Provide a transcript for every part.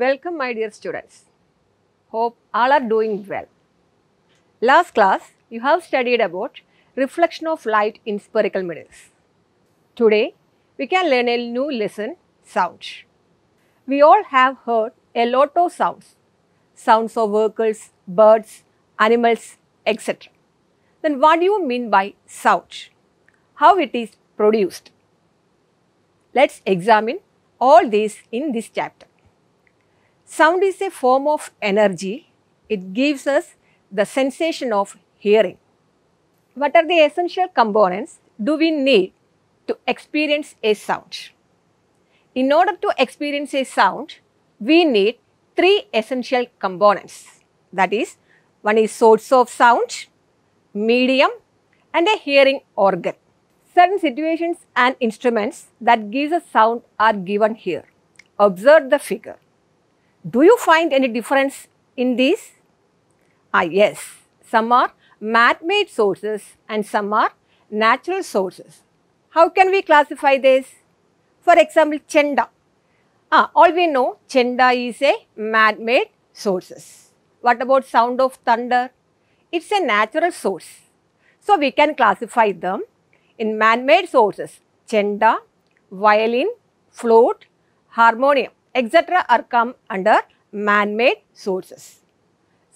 Welcome my dear students. Hope all are doing well. Last class you have studied about reflection of light in spherical mirrors. Today we can learn a new lesson sound. We all have heard a lot of sounds. Sounds of vehicles, birds, animals etc. Then what do you mean by sound? How it is produced? Let's examine all these in this chapter. Sound is a form of energy. It gives us the sensation of hearing. What are the essential components do we need to experience a sound? In order to experience a sound, we need three essential components. That is, one is source of sound, medium and a hearing organ. Certain situations and instruments that gives a sound are given here. Observe the figure. Do you find any difference in these? Ah, yes. Some are man-made sources and some are natural sources. How can we classify this? For example, chenda. Ah, all we know, chenda is a man-made sources. What about sound of thunder? It's a natural source. So, we can classify them in man-made sources, chenda, violin, flute, harmonium etc. are come under man-made sources.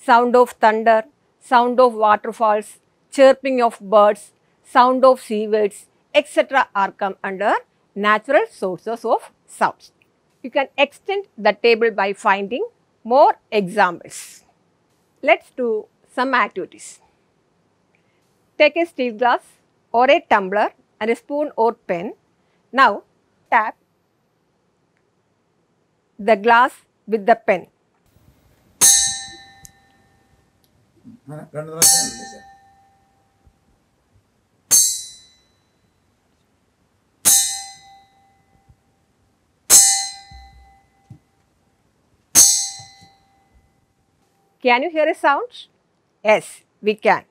Sound of thunder, sound of waterfalls, chirping of birds, sound of seaweeds, etc. are come under natural sources of sounds. You can extend the table by finding more examples. Let's do some activities. Take a steel glass or a tumbler and a spoon or pen. Now tap the glass with the pen. Can you hear a sound? Yes, we can.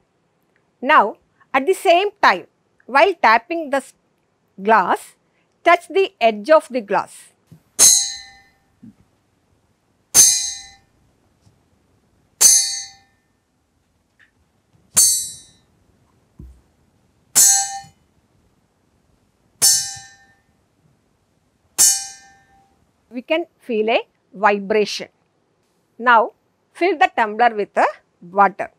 Now, at the same time, while tapping the glass, touch the edge of the glass. we can feel a vibration. Now fill the tumbler with the water.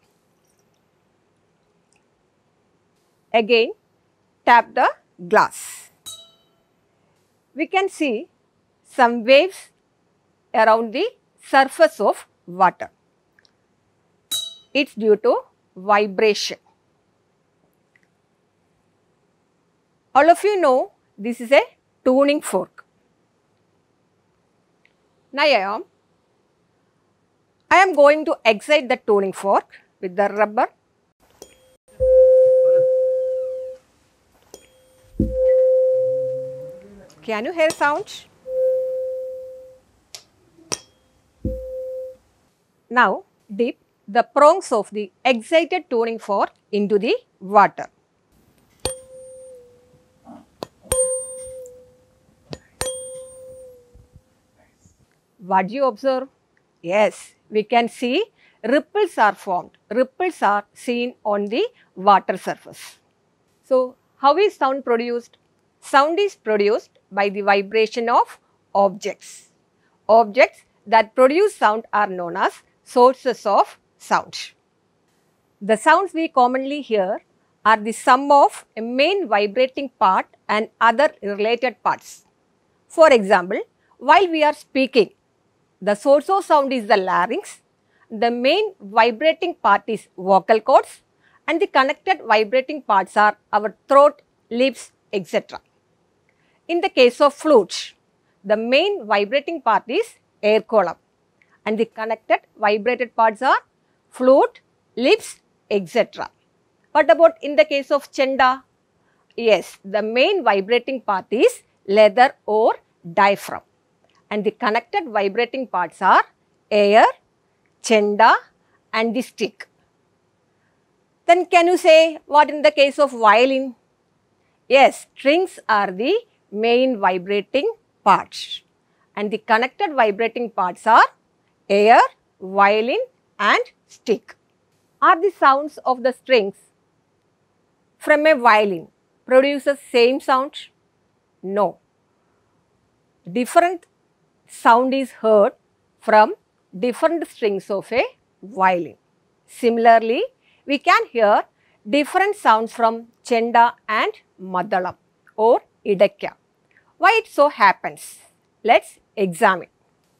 Again tap the glass. We can see some waves around the surface of water. It's due to vibration. All of you know this is a tuning fork. Now I am, I am going to excite the tuning fork with the rubber. Can you hear sound? Now dip the prongs of the excited tuning fork into the water. What do you observe? Yes, we can see ripples are formed. Ripples are seen on the water surface. So, how is sound produced? Sound is produced by the vibration of objects. Objects that produce sound are known as sources of sound. The sounds we commonly hear are the sum of a main vibrating part and other related parts. For example, while we are speaking, the source of sound is the larynx. The main vibrating part is vocal cords and the connected vibrating parts are our throat, lips, etc. In the case of flute, the main vibrating part is air column and the connected vibrated parts are flute, lips, etc. What about in the case of chenda? Yes, the main vibrating part is leather or diaphragm and the connected vibrating parts are air, chenda and the stick. Then can you say what in the case of violin? Yes, strings are the main vibrating parts and the connected vibrating parts are air, violin and stick. Are the sounds of the strings from a violin produce the same sound? No. Different sound is heard from different strings of a violin. Similarly, we can hear different sounds from chenda and madalam or idakya. Why it so happens? Let's examine.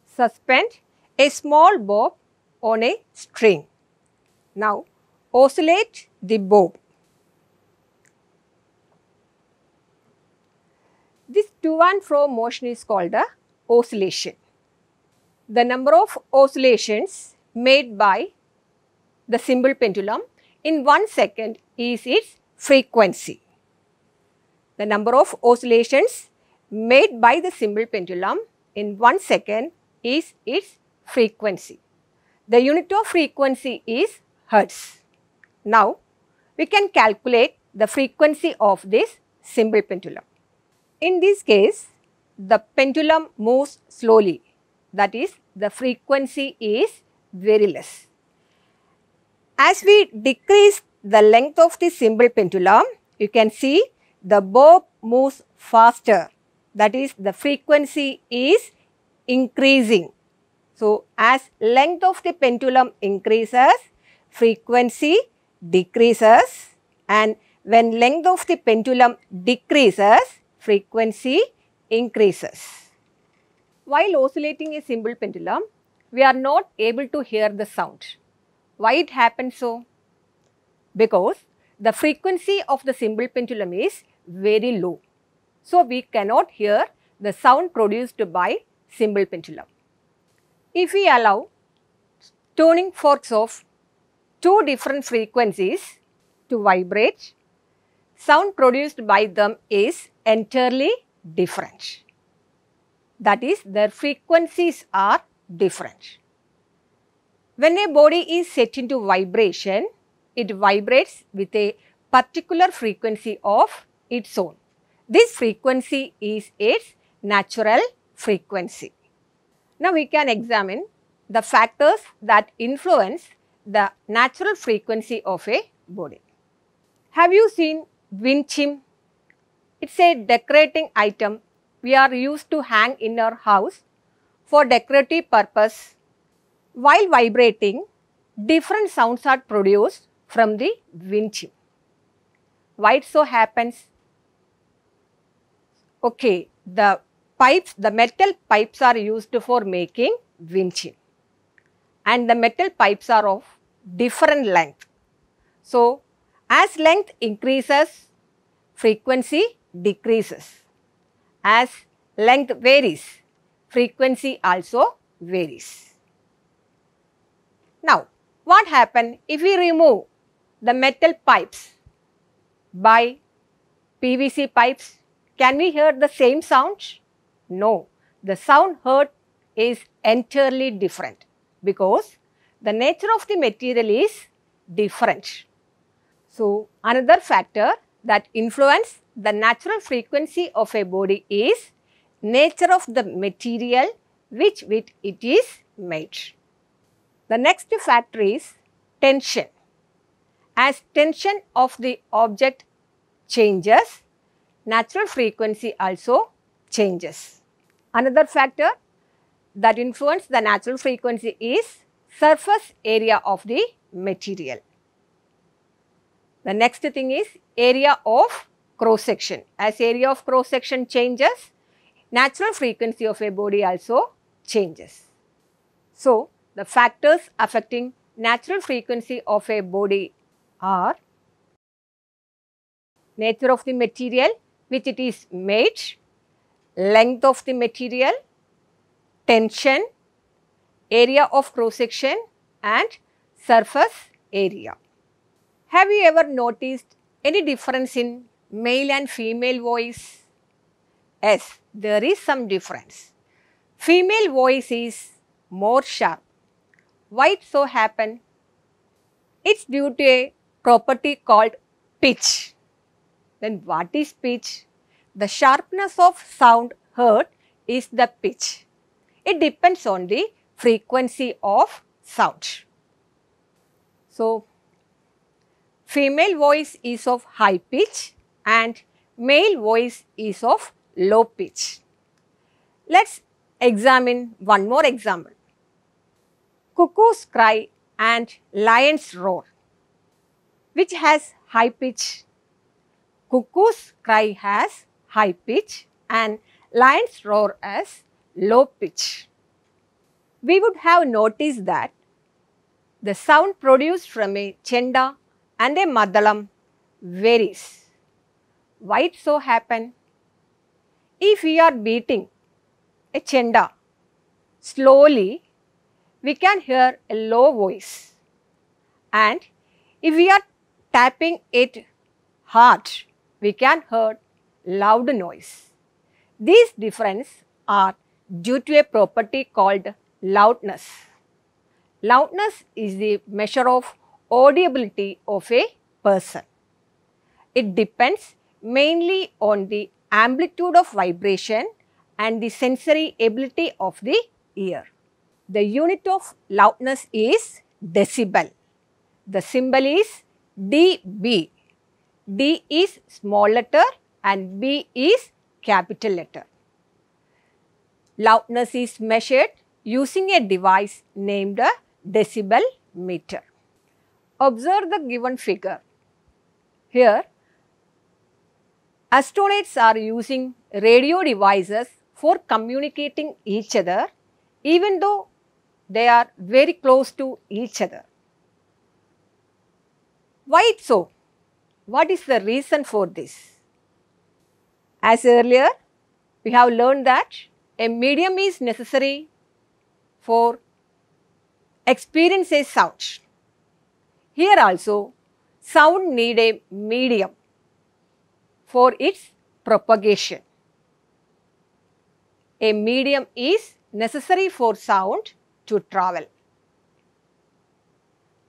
Suspend a small bob on a string. Now, oscillate the bob. This to and fro motion is called a oscillation. The number of oscillations made by the symbol pendulum in 1 second is its frequency. The number of oscillations made by the symbol pendulum in 1 second is its frequency. The unit of frequency is hertz. Now, we can calculate the frequency of this symbol pendulum. In this case, the pendulum moves slowly that is the frequency is very less. As we decrease the length of the symbol pendulum, you can see the bob moves faster that is the frequency is increasing. So, as length of the pendulum increases, frequency decreases and when length of the pendulum decreases, frequency increases. While oscillating a simple pendulum, we are not able to hear the sound. Why it happens so? Because the frequency of the simple pendulum is very low. So, we cannot hear the sound produced by simple pendulum. If we allow tuning forks of two different frequencies to vibrate, sound produced by them is entirely different. That is, their frequencies are different. When a body is set into vibration, it vibrates with a particular frequency of its own. This frequency is its natural frequency. Now we can examine the factors that influence the natural frequency of a body. Have you seen wind chime? It's a decorating item we are used to hang in our house for decorative purpose. While vibrating, different sounds are produced from the wind chime. Why it so happens? Okay, the pipes, the metal pipes are used for making wind chime. And the metal pipes are of different length. So, as length increases, frequency decreases. As length varies, frequency also varies. Now, what happens if we remove the metal pipes by PVC pipes? Can we hear the same sound? No, the sound heard is entirely different because the nature of the material is different. So, another factor that influence the natural frequency of a body is nature of the material which with it is made. The next factor is tension. As tension of the object changes, natural frequency also changes. Another factor that influences the natural frequency is surface area of the material. The next thing is area of cross section. As area of cross section changes, natural frequency of a body also changes. So, the factors affecting natural frequency of a body are nature of the material which it is made, length of the material, tension, area of cross section and surface area. Have you ever noticed any difference in male and female voice? Yes, there is some difference. Female voice is more sharp. Why it so happen? It's due to a property called pitch. Then what is pitch? The sharpness of sound heard is the pitch. It depends on the frequency of sound. So, female voice is of high pitch and male voice is of low pitch. Let's examine one more example. Cuckoo's cry and lion's roar. Which has high pitch? Cuckoo's cry has high pitch and lion's roar as low pitch. We would have noticed that the sound produced from a chenda and a madalam varies. Why it so happen? If we are beating a chenda slowly, we can hear a low voice. And if we are tapping it hard, we can hear loud noise. These differences are due to a property called loudness. Loudness is the measure of audibility of a person. It depends mainly on the amplitude of vibration and the sensory ability of the ear. The unit of loudness is decibel. The symbol is dB. D is small letter and B is capital letter. Loudness is measured using a device named a decibel meter. Observe the given figure. Here, astronauts are using radio devices for communicating each other even though they are very close to each other. Why so? What is the reason for this? As earlier, we have learned that a medium is necessary for experiences such. Here also sound need a medium for its propagation. A medium is necessary for sound to travel.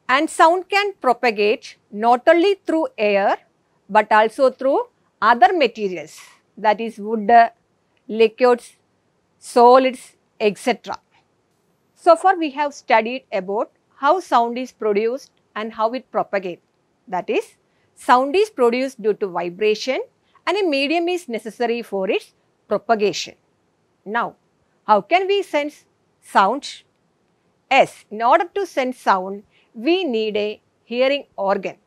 And sound can propagate not only through air but also through other materials that is wood, liquids, solids, etc. So far we have studied about how sound is produced and how it propagates. That is, sound is produced due to vibration and a medium is necessary for its propagation. Now, how can we sense sound? Yes, in order to sense sound, we need a hearing organ,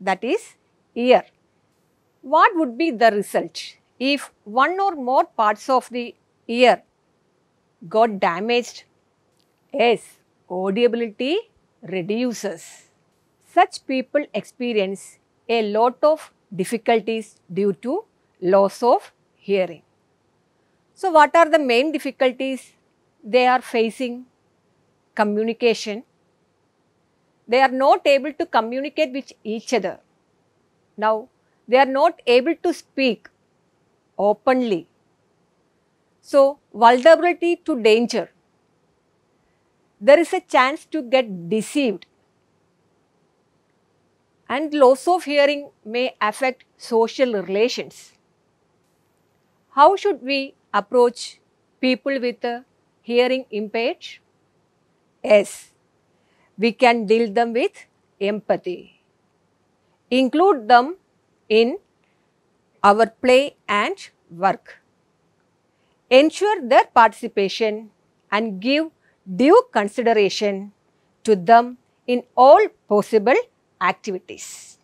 that is ear. What would be the result if one or more parts of the ear got damaged? Yes, audibility reduces. Such people experience a lot of difficulties due to loss of hearing. So, what are the main difficulties they are facing? Communication. They are not able to communicate with each other. Now, they are not able to speak openly. So, vulnerability to danger. There is a chance to get deceived and loss of hearing may affect social relations. How should we approach people with hearing impaired? Yes, we can deal them with empathy. Include them in our play and work. Ensure their participation and give due consideration to them in all possible activities.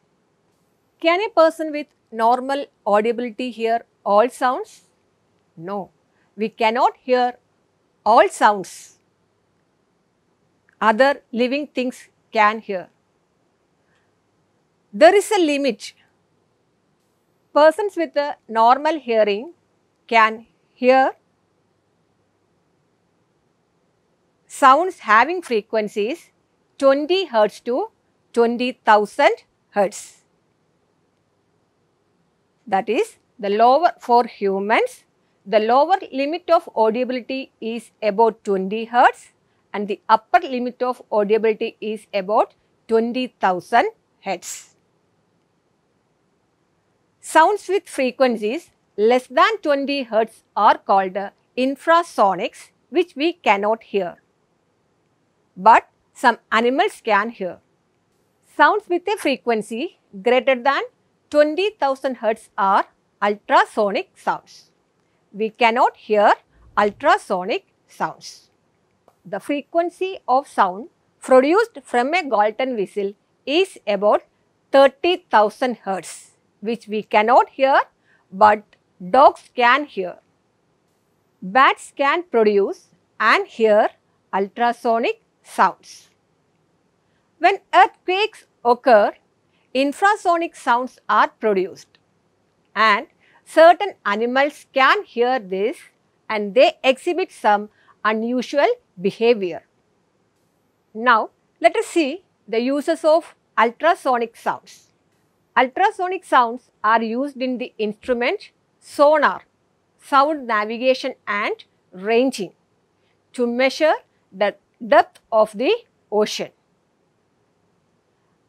Can a person with normal audibility hear all sounds? No, we cannot hear all sounds other living things can hear. There is a limit. Persons with a normal hearing can hear sounds having frequencies 20 hertz to 20,000 hertz. That is the lower for humans, the lower limit of audibility is about 20 hertz and the upper limit of audibility is about 20,000 hertz. Sounds with frequencies less than 20 hertz are called infrasonics which we cannot hear. But some animals can hear. Sounds with a frequency greater than 20,000 Hz are ultrasonic sounds. We cannot hear ultrasonic sounds. The frequency of sound produced from a Galton whistle is about 30,000 Hz, which we cannot hear but dogs can hear. Bats can produce and hear ultrasonic sounds. When earthquakes occur, infrasonic sounds are produced and certain animals can hear this and they exhibit some unusual behavior. Now, let us see the uses of ultrasonic sounds. Ultrasonic sounds are used in the instrument sonar, sound navigation and ranging to measure the depth of the ocean.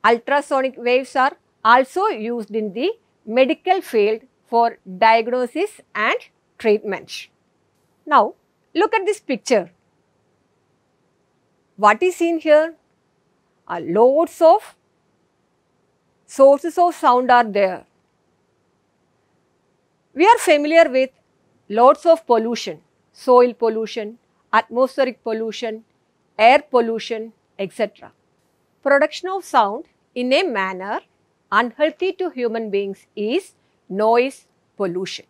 Ultrasonic waves are also used in the medical field for diagnosis and treatment. Now, look at this picture. What is seen here? Are uh, loads of sources of sound are there. We are familiar with loads of pollution, soil pollution, atmospheric pollution, air pollution, etc production of sound in a manner unhealthy to human beings is noise pollution.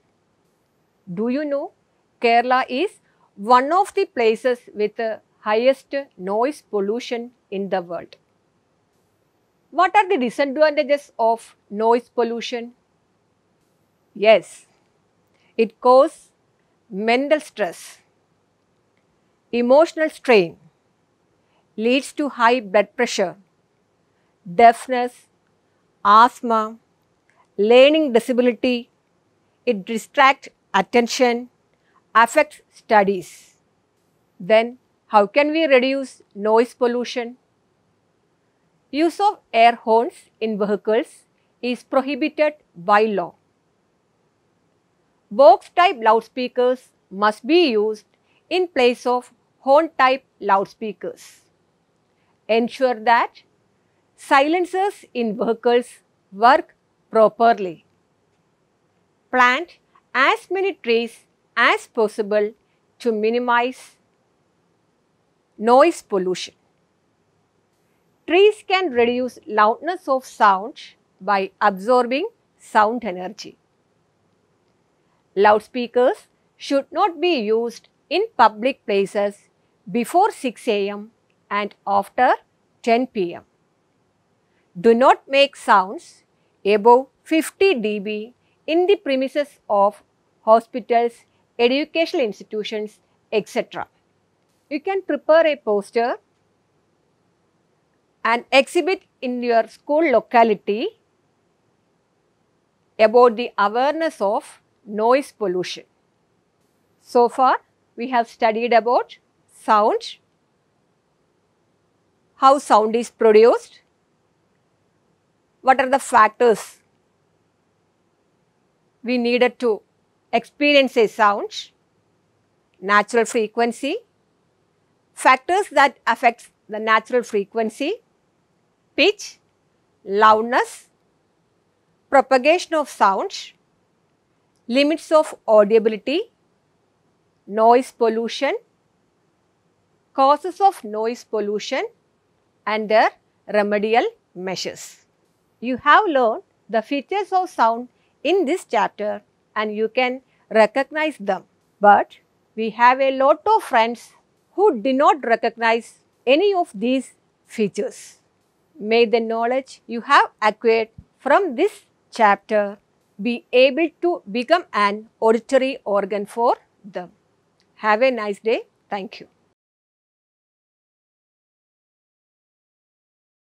Do you know Kerala is one of the places with the highest noise pollution in the world. What are the disadvantages of noise pollution? Yes, it causes mental stress, emotional strain, leads to high blood pressure, deafness, asthma, learning disability. It distracts attention, affects studies. Then how can we reduce noise pollution? Use of air horns in vehicles is prohibited by law. Box type loudspeakers must be used in place of horn type loudspeakers. Ensure that silencers in vehicles work properly. Plant as many trees as possible to minimize noise pollution. Trees can reduce loudness of sound by absorbing sound energy. Loudspeakers should not be used in public places before 6 am and after 10 pm do not make sounds above 50 dB in the premises of hospitals, educational institutions, etc. You can prepare a poster and exhibit in your school locality about the awareness of noise pollution. So far, we have studied about sound, how sound is produced, what are the factors we needed to experience a sound? Natural frequency, factors that affects the natural frequency, pitch, loudness, propagation of sound, limits of audibility, noise pollution, causes of noise pollution and their remedial measures. You have learned the features of sound in this chapter and you can recognize them. But we have a lot of friends who do not recognize any of these features. May the knowledge you have acquired from this chapter be able to become an auditory organ for them. Have a nice day. Thank you.